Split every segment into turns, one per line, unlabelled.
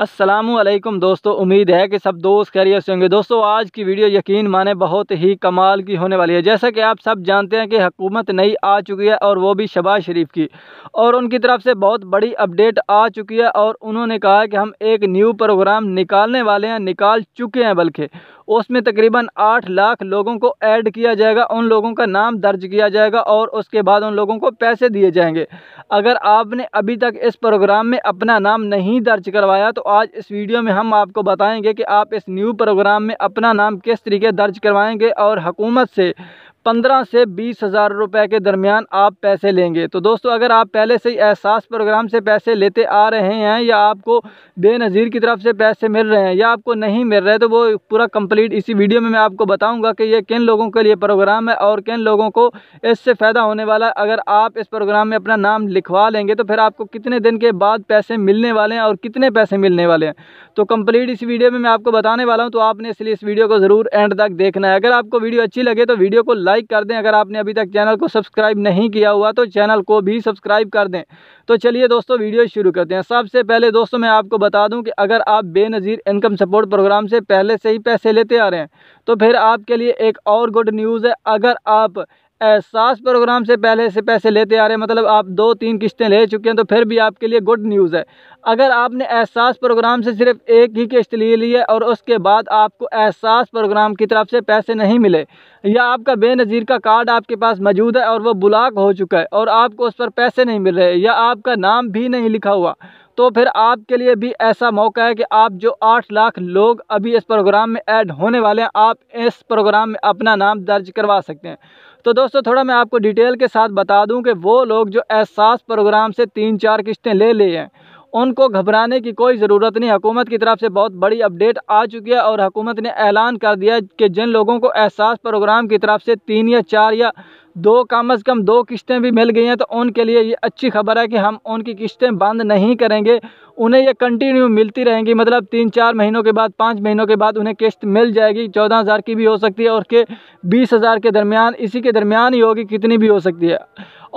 असलम दोस्तों उम्मीद है कि सब दोस्त खैरियत से होंगे दोस्तों आज की वीडियो यकीन माने बहुत ही कमाल की होने वाली है जैसा कि आप सब जानते हैं कि हुकूमत नई आ चुकी है और वो भी शबाज शरीफ की और उनकी तरफ से बहुत बड़ी अपडेट आ चुकी है और उन्होंने कहा कि हम एक न्यू प्रोग्राम निकालने वाले हैं निकाल चुके हैं बल्कि उसमें तकरीबन आठ लाख लोगों को ऐड किया जाएगा उन लोगों का नाम दर्ज किया जाएगा और उसके बाद उन लोगों को पैसे दिए जाएंगे अगर आपने अभी तक इस प्रोग्राम में अपना नाम नहीं दर्ज करवाया तो आज इस वीडियो में हम आपको बताएंगे कि आप इस न्यू प्रोग्राम में अपना नाम किस तरीके दर्ज करवाएंगे और हुकूमत से पंद्रह से बीस हज़ार रुपये के दरमियान आप पैसे लेंगे तो दोस्तों अगर आप पहले से ही एहसास प्रोग्राम से पैसे लेते आ रहे हैं या आपको बेनज़ीर की तरफ से पैसे मिल रहे हैं या आपको नहीं मिल रहे तो वो पूरा कंप्लीट इसी वीडियो में मैं आपको बताऊंगा कि ये किन लोगों के लिए प्रोग्राम है और किन लोगों को इससे फ़ायदा होने वाला है अगर आप इस प्रोग्राम में अपना नाम लिखवा लेंगे तो फिर आपको कितने दिन के बाद पैसे मिलने वाले हैं और कितने पैसे मिलने वाले हैं तो कम्प्लीट इस वीडियो में मैं आपको बताने वाला हूँ तो आपने इसलिए इस वीडियो को ज़रूर एंड तक देखना है अगर आपको वीडियो अच्छी लगे तो वीडियो को लाइक कर दें अगर आपने अभी तक चैनल को सब्सक्राइब नहीं किया हुआ तो चैनल को भी सब्सक्राइब कर दें तो चलिए दोस्तों वीडियो शुरू करते हैं सबसे पहले दोस्तों मैं आपको बता दूं कि अगर आप बेनज़ीर इनकम सपोर्ट प्रोग्राम से पहले से ही पैसे लेते आ रहे हैं तो फिर आपके लिए एक और गुड न्यूज़ है अगर आप एहसास प्रोग्राम से पहले से पैसे लेते आ रहे हैं मतलब आप दो तीन किस्तें ले चुके हैं तो फिर भी आपके लिए गुड न्यूज़ है अगर आपने एहसास प्रोग्राम से सिर्फ एक ही किस्त ले ली है और उसके बाद आपको एहसास प्रोग्राम की तरफ से पैसे नहीं मिले या आपका बेनज़ीर का कार्ड आपके पास मौजूद है और वो ब्लॉक हो चुका है और आपको उस पर पैसे नहीं मिल रहे या आपका नाम भी नहीं लिखा हुआ तो फिर आपके लिए भी ऐसा मौका है कि आप जो आठ लाख लोग अभी इस प्रोग्राम में ऐड होने वाले हैं आप इस प्रोग्राम में अपना नाम दर्ज करवा सकते हैं तो दोस्तों थोड़ा मैं आपको डिटेल के साथ बता दूं कि वो लोग जो एहसास प्रोग्राम से तीन चार किस्तें ले लिए हैं उनको घबराने की कोई ज़रूरत नहीं हुकूमत की तरफ से बहुत बड़ी अपडेट आ चुकी है और हुकूमत ने ऐलान कर दिया कि जिन लोगों को एहसास प्रोग्राम की तरफ से तीन या चार या दो कम अज़ कम दो किस्तें भी मिल गई हैं तो उनके लिए ये अच्छी खबर है कि हम उनकी किस्तें बंद नहीं करेंगे उन्हें ये कंटिन्यू मिलती रहेंगी मतलब तीन चार महीनों के बाद पाँच महीनों के बाद उन्हें किस्त मिल जाएगी चौदह हज़ार की भी हो सकती है और के बीस हज़ार के दरमियान इसी के दरमियान ही होगी कितनी भी हो सकती है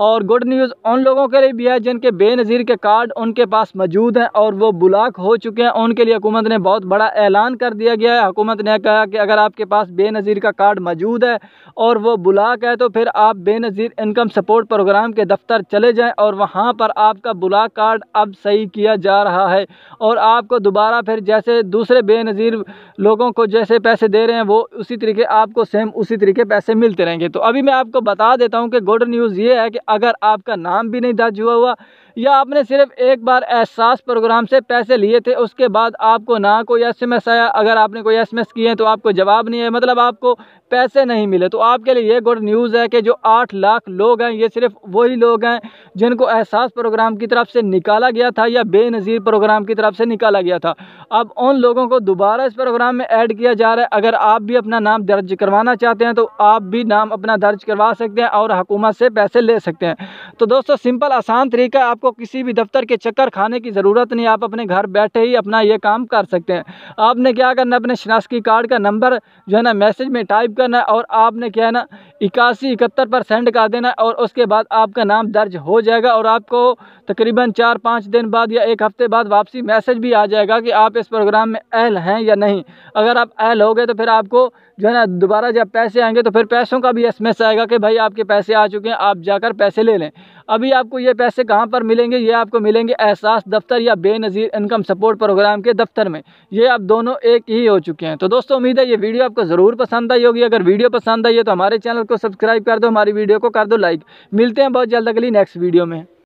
और गुड न्यूज़ उन लोगों के लिए भी है जिनके बेनज़ीर के कार्ड उनके पास मौजूद हैं और वो ब्लॉक हो चुके हैं उनके लिए हुकूमत ने बहुत बड़ा ऐलान कर दिया गया है हुकूमत ने कहा कि अगर आपके पास बेनज़ीर का कार्ड मौजूद है और वो ब्लॉक है तो फिर आप बेनज़ीर इनकम सपोर्ट प्रोग्राम के दफ्तर चले जाएँ और वहाँ पर आपका ब्लॉक कार्ड अब सही किया जा रहा है और आपको दोबारा फिर जैसे दूसरे बेनज़ीर लोगों को जैसे पैसे दे रहे हैं वो उसी तरीके आपको सेम उसी तरीके पैसे मिलते रहेंगे तो अभी मैं आपको बता देता हूँ कि गुड न्यूज़ ये है कि अगर आपका नाम भी नहीं दर्ज हुआ हुआ या आपने सिर्फ एक बार एहसास प्रोग्राम से पैसे लिए थे उसके बाद आपको ना कोई एस एम एस आया अगर आपने कोई एस एम एस किए तो आपको जवाब नहीं आया मतलब आपको पैसे नहीं मिले तो आपके लिए ये गुड न्यूज़ है कि जो आठ लाख लोग हैं ये सिर्फ वही लोग हैं जिनको एहसास प्रोग्राम की तरफ से निकाला गया था या बेनज़ीर प्रोग्राम की तरफ से निकाला गया था अब उन लोगों को दोबारा इस प्रोग्राम में ऐड किया जा रहा है अगर आप भी अपना नाम दर्ज करवाना चाहते हैं तो आप भी नाम अपना दर्ज करवा सकते हैं और हुकूमत से पैसे ले सकते हैं तो दोस्तों सिंपल आसान तरीका आप आपको किसी भी दफ्तर के चक्कर खाने की ज़रूरत नहीं आप अपने घर बैठे ही अपना ये काम कर सकते हैं आपने क्या करना अपने शनाख्ती कार्ड का नंबर जो है ना मैसेज में टाइप करना है और आपने क्या है ना इक्यासी इकहत्तर पर सेंड कर देना है और उसके बाद आपका नाम दर्ज हो जाएगा और आपको तकरीबन चार पाँच दिन बाद या एक हफ्ते बाद वापसी मैसेज भी आ जाएगा कि आप इस प्रोग्राम में अहल हैं या नहीं अगर आप अहल हो गए तो फिर आपको जो है ना दोबारा जब पैसे आएंगे तो फिर पैसों का भी एस आएगा कि भाई आपके पैसे आ चुके हैं आप जाकर पैसे ले लें अभी आपको ये पैसे कहाँ पर मिलेंगे ये आपको मिलेंगे एहसास दफ्तर या बेनज़ीर इनकम सपोर्ट प्रोग्राम के दफ्तर में ये आप दोनों एक ही हो चुके हैं तो दोस्तों उम्मीद है ये वीडियो आपको ज़रूर पसंद आई होगी अगर वीडियो पसंद आई है तो हमारे चैनल को सब्सक्राइब कर दो हमारी वीडियो को कर दो लाइक मिलते हैं बहुत जल्द अगली नेक्स्ट वीडियो में